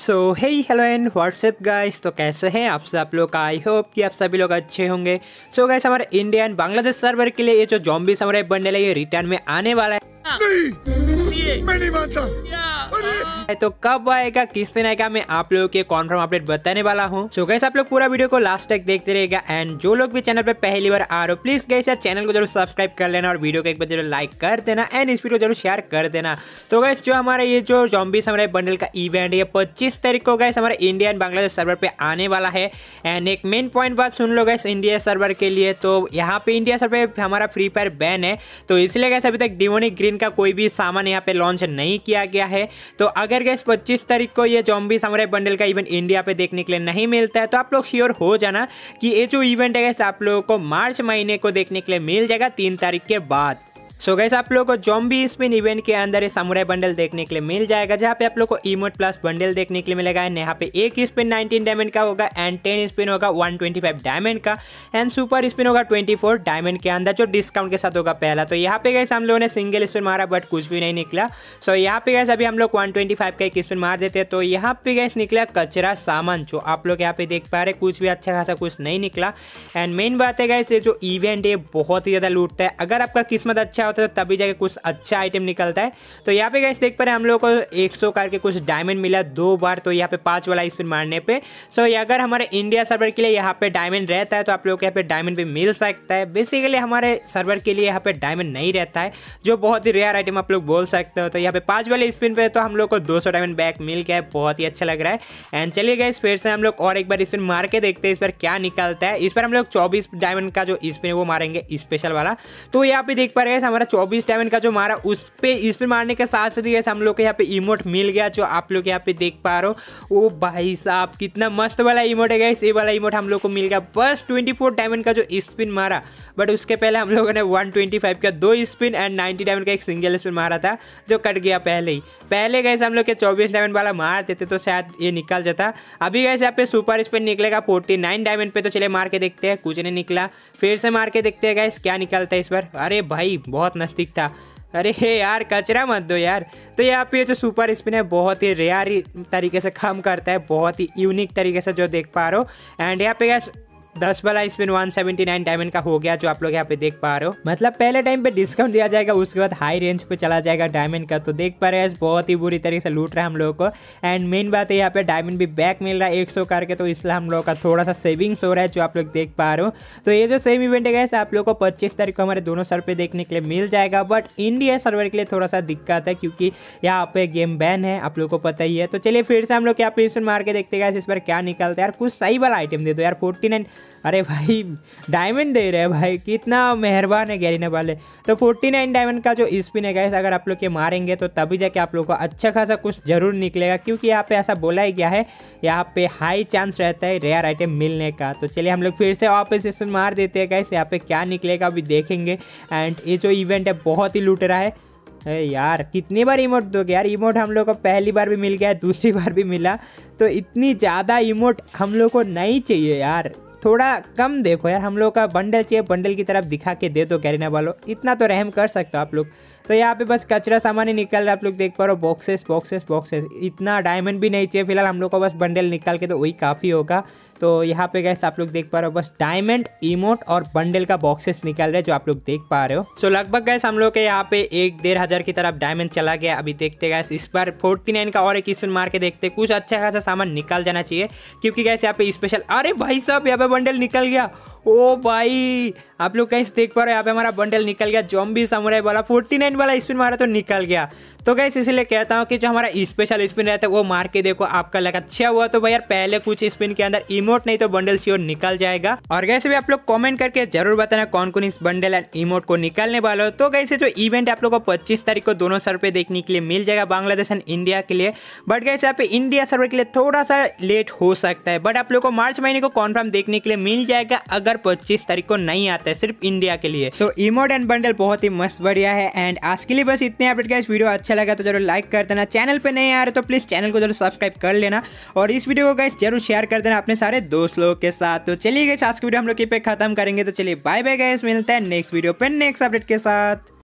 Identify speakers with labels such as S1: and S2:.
S1: so hey hello and what's up guys तो कैसे हैं आप सब लोग आई होप कि आप सभी लोग अच्छे होंगे सो गाइस हमारे इंडिया एंड बांग्लादेश सर्वर के लिए ये जो जॉम्बी समराइव बनने लगे रिटर्न में आने वाला है नहीं तो कब आएगा किस दिन आएगा मैं आप लोगों के कॉन्फर्म अपडेट बताने वाला हूँ सो गैस आप लोग पूरा वीडियो को लास्ट तक देखते रहेगा एंड जो लोग भी चैनल पर पहली बार आ रहे हो प्लीज गैस चैनल को जरूर सब्सक्राइब कर लेना और वीडियो को एक बार जरूर लाइक कर देना एंड इस वीडियो को जरूर शेयर कर देना तो गैस जो हमारा ये जो जॉम्बी समय बंडल का इवेंट है पच्चीस तारीख को गैस हमारे इंडिया एंड बांग्लादेश सर्वर पे आने वाला है एंड एक मेन पॉइंट बात सुन लो गैस इंडिया सर्वर के लिए तो यहाँ पे इंडिया सर्वर पे हमारा फ्री फायर बैन है तो इसलिए गैस अभी तक डिमोनिक ग्रीन का कोई भी सामान यहाँ पे लॉन्च नहीं किया गया है तो अगर गैस पच्चीस तारीख को ये जॉम्बी सामराय बंडल का इवेंट इंडिया पे देखने के लिए नहीं मिलता है तो आप लोग श्योर हो जाना कि ये जो इवेंट है गैस आप लोगों को मार्च महीने को देखने के लिए मिल जाएगा तीन तारीख के बाद सो गैस आप लोगों को जॉम्बी स्पिन इवेंट के अंदर ये बंडल देखने के लिए मिल जाएगा जहाँ पे आप लोग को इमोट प्लस बंडल देखने के लिए मिलेगा एंड यहाँ पे एक स्पिन 19 डायमंड का होगा एंड 10 स्पिन होगा 125 डायमंड का एंड सुपर स्पिन होगा 24 डायमंड के अंदर जो डिस्काउंट के साथ होगा पहला तो यहाँ पे गैस हम लोगों ने सिंगल स्पिन मारा बट कुछ भी नहीं निकला सो so यहाँ पे गैस अभी हम लोग वन का एक स्पिन मार देते हैं तो यहाँ पे गैस निकला कचरा सामान जो आप लोग यहाँ पे देख पा रहे कुछ भी अच्छा खासा कुछ नहीं निकला एंड मेन बात है गैस ये जो इवेंट है बहुत ही ज़्यादा लूटता है अगर आपका किस्मत अच्छा होता है तभी जाके कुछ अच्छा आइटम निकलता है तो यहाँ पे गैस देख पा रहे हम लोग को एक करके कुछ डायमंड मिला दो बार तो यहाँ पे पाँच वाला स्पिन मारने पे सो अगर हमारे इंडिया सर्वर के लिए यहाँ पे डायमंड रहता है तो आप लोग को यहाँ पे डायमंड भी मिल सकता है बेसिकली हमारे सर्वर के लिए यहाँ पे डायमंड नहीं रहता है जो बहुत ही रेयर आइटम आप लोग बोल सकते हो तो यहाँ पे पांच वाले स्पिन पे तो हम लोग को दो डायमंड बैक मिल गया है बहुत ही अच्छा लग रहा है एंड चलिए गए फिर से हम लोग और एक बार स्पिन मार के देखते हैं इस पर क्या निकलता है इस पर हम लोग चौबीस डायमंड का जो स्पिन है वो मारेंगे स्पेशल वाला तो यहाँ पे देख पा रहे हैं हमारा चौबीस डायमंड का जो मारा उस पर इस पर मारने के साथ साथ ही हम लोग को यहाँ पे इमोट मिल गया जो आप लोग यहाँ पे देख पा रहे हो वो भाई साहब कितना मस्त वाला इमोट है गैस ये वाला इमोट हम लोग को मिल गया बस ट्वेंटी डायमंड का जो स्पिन मारा बट उसके पहले हम लोगों ने वन का दो स्पिन एंड नाइन्टी डायमंड का एक सिंगल स्पिन मारा था जो कट गया पहले ही पहले गए हम लोग के चौबीस डायमंड वाला मार देते तो शायद ये निकल जाता अभी गए यहाँ पे सुपर स्पिन निकलेगा फोर्टी नाइन डायमंड पे तो चले मार के देखते हैं कुछ नहीं निकला फिर से मार के देखते हैं गए क्या निकलता है इस पर अरे भाई बहुत बहुत नज़दीक था अरे यार कचरा मत दो यार तो यहाँ पे जो सुपर स्पिन है बहुत ही रेयर तरीके से काम करता है बहुत ही यूनिक तरीके से जो देख पा रहे हो एंड यहाँ पे गैस दस वाला spin one seventy nine diamond का हो गया जो आप लोग यहाँ पे देख पा रहे हो मतलब पहले टाइम पे डिस्काउंट दिया जाएगा उसके बाद हाई रेंज पे चला जाएगा डायमंड का तो देख पा रहे हैं बहुत ही बुरी तरीके से लूट रहा है हम लोगों को एंड मेन बात है यहाँ पे डायमंड भी बैक मिल रहा है एक करके तो इसलिए हम लोग का थोड़ा सा सेविंग्स हो रहा है जो आप लोग देख पा रहे हो तो ये जो सेम इवेंट है आप लोग को पच्चीस तारीख को हमारे दोनों सर पे देखने के लिए मिल जाएगा बट इंडिया सर्वर के लिए थोड़ा सा दिक्कत है क्योंकि यहाँ पे गेम बैन है आप लोग को पता ही है तो चलिए फिर से हम लोग यहाँ पे मार के देखते गए इस पर क्या निकलता है यार कुछ सही वाला आइटम दे दो यार फोर्टी अरे भाई डायमंड दे रहे हैं भाई कितना मेहरबान है गैरिना वाले तो 49 डायमंड का जो स्पिन है गैस अगर आप लोग के मारेंगे तो तभी जाके आप लोग को अच्छा खासा कुछ जरूर निकलेगा क्योंकि यहाँ पे ऐसा बोला ही गया है यहाँ पे हाई चांस रहता है रेयर आइटम मिलने का तो चलिए हम लोग फिर से वापस स्पिन मार देते हैं गैस यहाँ पे क्या निकलेगा अभी देखेंगे एंड ये जो इवेंट है बहुत ही लूट रहा है यार कितनी बार इमोट दोगे यार इमोट हम लोग को पहली बार भी मिल गया दूसरी बार भी मिला तो इतनी ज़्यादा इमोट हम लोग को नहीं चाहिए यार थोड़ा कम देखो यार हम लोग का बंडल चाहिए बंडल की तरफ दिखा के दे दो कैरिना वालों इतना तो रहम कर सकते हो आप लोग तो यहाँ पे बस कचरा सामान ही निकल रहा है आप लोग देख पा रहे हो बॉक्सेस बॉक्सेस बॉक्सेस इतना डायमंड भी नहीं चाहिए फिलहाल हम लोग को बस बंडल निकाल के तो वही काफ़ी होगा तो यहाँ पे गैस आप लोग देख पा रहे हो बस डायमंड इमोट और बंडल का बॉक्सेस निकल रहे जो आप लोग देख पा रहे हो सो लगभग गैस हम लोग के यहाँ पे एक डेढ़ हज़ार की तरफ डायमंड चला गया अभी देखते गैस इस बार फोर्टी नाइन का और एक स्पिन मार के देखते कुछ अच्छा खासा सामान निकल जाना चाहिए क्योंकि गैस यहाँ पे स्पेशल अरे भाई साहब यहाँ पे बंडल निकल गया ओ भाई आप लोग कहीं देख पा रहे हो यहाँ पे हमारा बंडल निकल गया जॉम्बी समुराई वाला 49 वाला स्पिन मारा तो निकल गया तो कैसे इसीलिए कहता हूँ कि जो हमारा स्पेशल स्पिन रहता है वो मार के देखो आपका लग अच्छा हुआ तो भाई यार पहले कुछ स्पिन के अंदर इमोट नहीं तो बंडल श्योर निकल जाएगा और कैसे भी आप लोग कमेंट करके जरूर बताना कौन कौन इस बंडल एंड इमोट को निकालने वाले हो तो कैसे जो इवेंट आप लोग को पच्चीस तारीख को दोनों सर पे देखने के लिए मिल जाएगा बांग्लादेश एंड इंडिया के लिए बट कैसे आप इंडिया सर्वे के लिए थोड़ा सा लेट हो सकता है बट आप लोग को मार्च महीने को कॉन्फर्म देखने के लिए मिल जाएगा अगर अगर पच्चीस तारीख को नहीं आता है सिर्फ इंडिया के लिए सो इमोट एंड बंडल बहुत ही मस्त बढ़िया है एंड आज के लिए बस इतने अपडेट का इस वीडियो अच्छा लगा तो जरूर लाइक कर देना चैनल पर नहीं आ रहे तो प्लीज़ चैनल को जरूर सब्सक्राइब कर लेना और इस वीडियो को गाइस जरूर शेयर कर देना अपने सारे दोस्त लोगों के साथ तो चलिए गए आज की वीडियो हम लोग पे खत्म करेंगे तो चलिए बाय बाय गए मिलते हैं नेक्स्ट वीडियो पर नेक्स्ट अपडेट के साथ